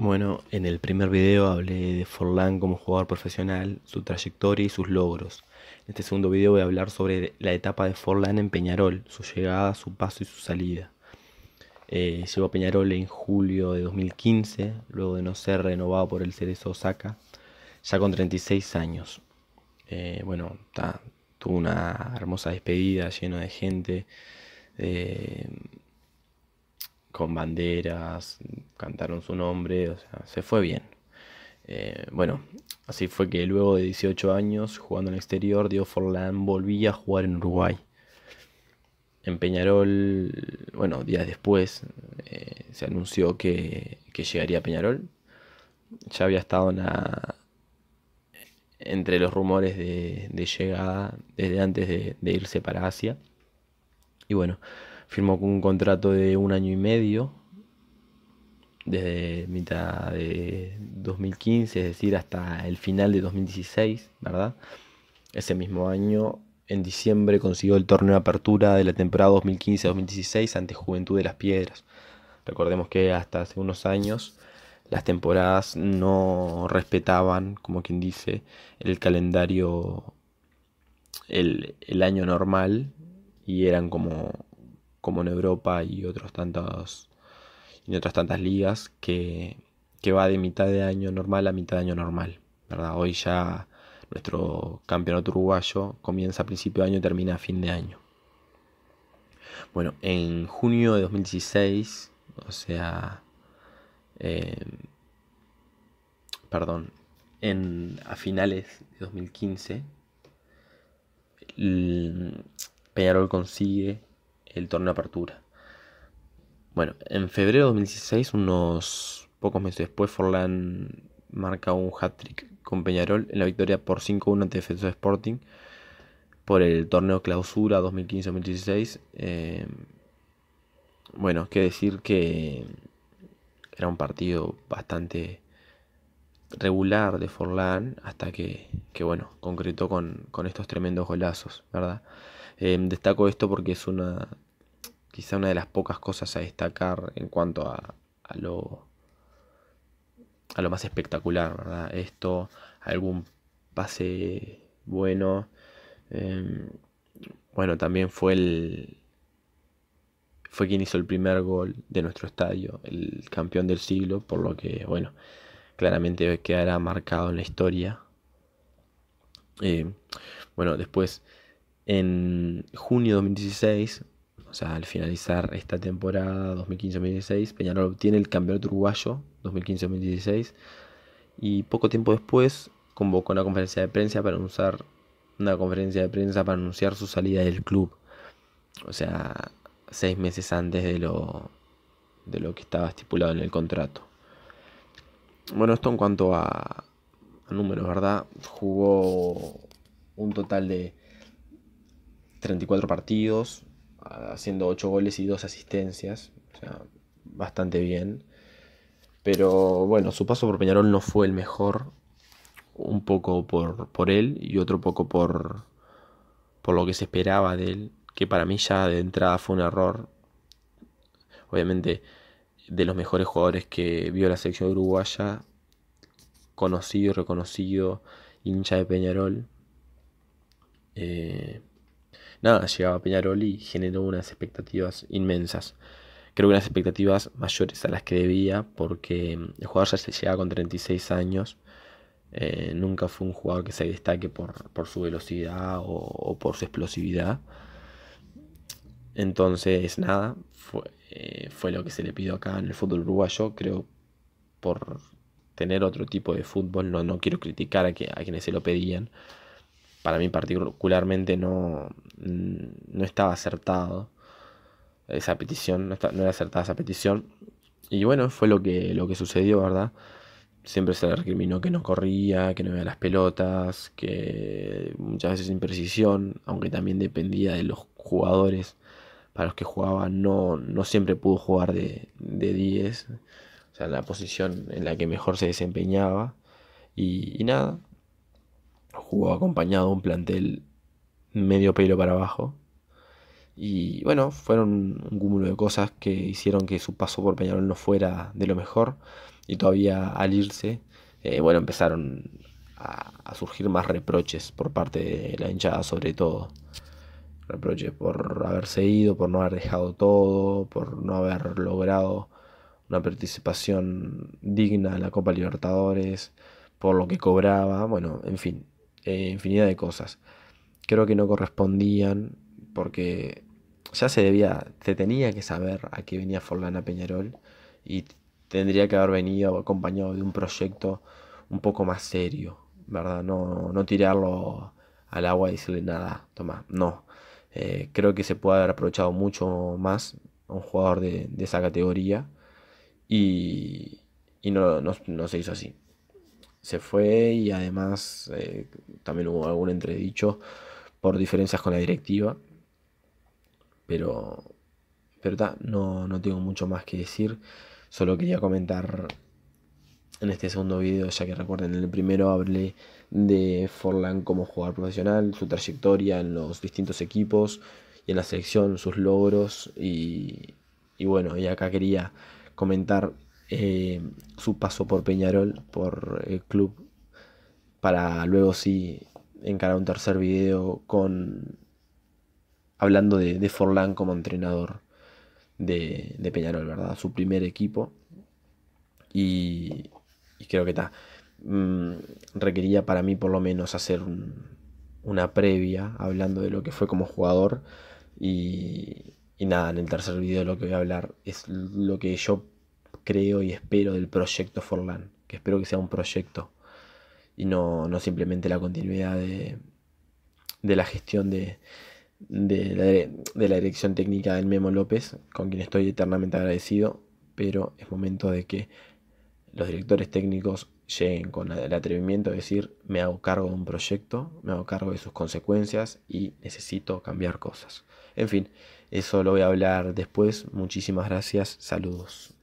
Bueno, en el primer video hablé de Forlán como jugador profesional, su trayectoria y sus logros. En este segundo video voy a hablar sobre la etapa de Forlán en Peñarol, su llegada, su paso y su salida. Eh, llegó a Peñarol en julio de 2015, luego de no ser renovado por el Cerezo Osaka, ya con 36 años. Eh, bueno, tuvo una hermosa despedida llena de gente. Eh, con banderas, cantaron su nombre, o sea, se fue bien. Eh, bueno, así fue que luego de 18 años jugando en el exterior, Diego Forlán volvía a jugar en Uruguay. En Peñarol, bueno, días después eh, se anunció que, que, llegaría a Peñarol. Ya había estado entre los rumores de, llegada desde antes de irse para Asia. Y bueno, firmó con un contrato de un año y medio, desde mitad de 2015, es decir, hasta el final de 2016, ¿verdad? Ese mismo año, en diciembre, consiguió el torneo de apertura de la temporada 2015-2016 ante Juventud de las Piedras. Recordemos que hasta hace unos años las temporadas no respetaban, como quien dice, el calendario, el, el año normal y eran como como en Europa y otros tantos en otras tantas ligas que, va de mitad de año normal a mitad de año normal. ¿verdad? Hoy ya nuestro campeonato uruguayo comienza a principio de año y termina a fin de año. Bueno, en junio de 2016, o sea, em, perdón, en, a finales de 2015, Peñarol consigue el torneo Apertura. Bueno, en febrero de 2016, unos pocos meses después, Forlán marca un hat-trick con Peñarol en la victoria por 5-1 ante Defensor Sporting por el torneo Clausura 2015-2016. Eh, bueno, que decir que era un partido bastante regular de Forlan hasta que, que bueno, concretó con, estos tremendos golazos, ¿verdad? Eh, destaco esto porque es una quizá una de las pocas cosas a destacar en cuanto a, lo a lo más espectacular, ¿verdad? Esto, algún pase bueno. Em, bueno, también fue el. Fue quien hizo el primer gol de nuestro estadio, el campeón del siglo, por lo que, bueno, claramente quedará marcado en la historia. Em, bueno, después, en junio de 2016, o sea, al finalizar esta temporada 2015-2016, Peñarol obtiene el campeonato uruguayo 2015-2016 y poco tiempo después convocó una conferencia de prensa para anunciar una conferencia de prensa para anunciar su salida del club. O sea, seis meses antes de lo, de lo que estaba estipulado en el contrato. Bueno, esto en cuanto a, a números, ¿verdad? Jugó un total de 34 partidos, haciendo 8 goles y 2 asistencias, o sea, bastante bien. Pero bueno, su paso por Peñarol no fue el mejor, un poco por, él y otro poco por, por lo que se esperaba de él, que para mí ya de entrada fue un error. Obviamente, de los mejores jugadores que vio la selección uruguaya, conocido reconocido, hincha de Peñarol. Eh, nada, llegaba Peñarol y generó unas expectativas inmensas. Creo que unas expectativas mayores a las que debía, porque el jugador ya se llegaba con 36 años. Eh, nunca fue un jugador que se destaque por, su velocidad o, por su explosividad. Entonces, nada, eh, fue, lo que se le pidió acá en el fútbol uruguayo. Creo por tener otro tipo de fútbol, no, quiero criticar a quienes se lo pedían para mí particularmente no, mm, no estaba acertado esa petición, no, era acertada esa petición. Y bueno, fue lo que, lo que sucedió, ¿verdad? Siempre se le recriminó que no corría, que no veía las pelotas, que muchas veces sin precisión, aunque también dependía de los jugadores para los que jugaba, no, no siempre pudo jugar de, de 10, o sea, la posición en la que mejor se desempeñaba. y nada, jugó acompañado un plantel medio pelo para abajo. Y bueno, fueron un cúmulo de cosas que hicieron que su paso por Peñarol no fuera de lo mejor. Y todavía al irse, eh, bueno, empezaron a, a, surgir más reproches por parte de la hinchada sobre todo. Reproches por haberse ido, por no haber dejado todo, por no haber logrado una participación digna en la Copa Libertadores, por lo que cobraba, bueno, en fin, eh, infinidad de cosas. Creo que no correspondían porque ya se debía, se tenía que saber a qué venía Forlana Peñarol y tendría que haber venido acompañado de un proyecto un poco más serio, ¿verdad? No, no tirarlo al agua y decirle nada, toma, no. Eh, creo que se puede haber aprovechado mucho más un jugador de, esa categoría y, no, no, no se hizo así se fue y además eh, también hubo algún entredicho por diferencias con la directiva. Pero, verdad no, tengo mucho más que decir. Solo quería comentar en este segundo video, ya que recuerden, en el primero hablé de Forlan como jugador profesional, su trayectoria en los distintos equipos y en la selección, sus logros. Y, y bueno, y acá quería comentar eh, su paso por Peñarol, por el eh, club, para luego sí encarar un tercer video con hablando de, Forlán como entrenador de, Peñarol, ¿verdad? Su primer equipo. Y, creo que está. Mm, requería para mí por lo menos hacer una previa hablando de lo que fue como jugador. Y, y nada, en el tercer video lo que voy a hablar es lo que yo creo y espero del proyecto Forlan, que espero que sea un proyecto y no, simplemente la continuidad de, la gestión de, la, de la dirección técnica del Memo López, con quien estoy eternamente agradecido, pero es momento de que los directores técnicos lleguen con el atrevimiento de decir me hago cargo de un proyecto, me hago cargo de sus consecuencias y necesito cambiar cosas. En fin, eso lo voy a hablar después. Muchísimas gracias, saludos.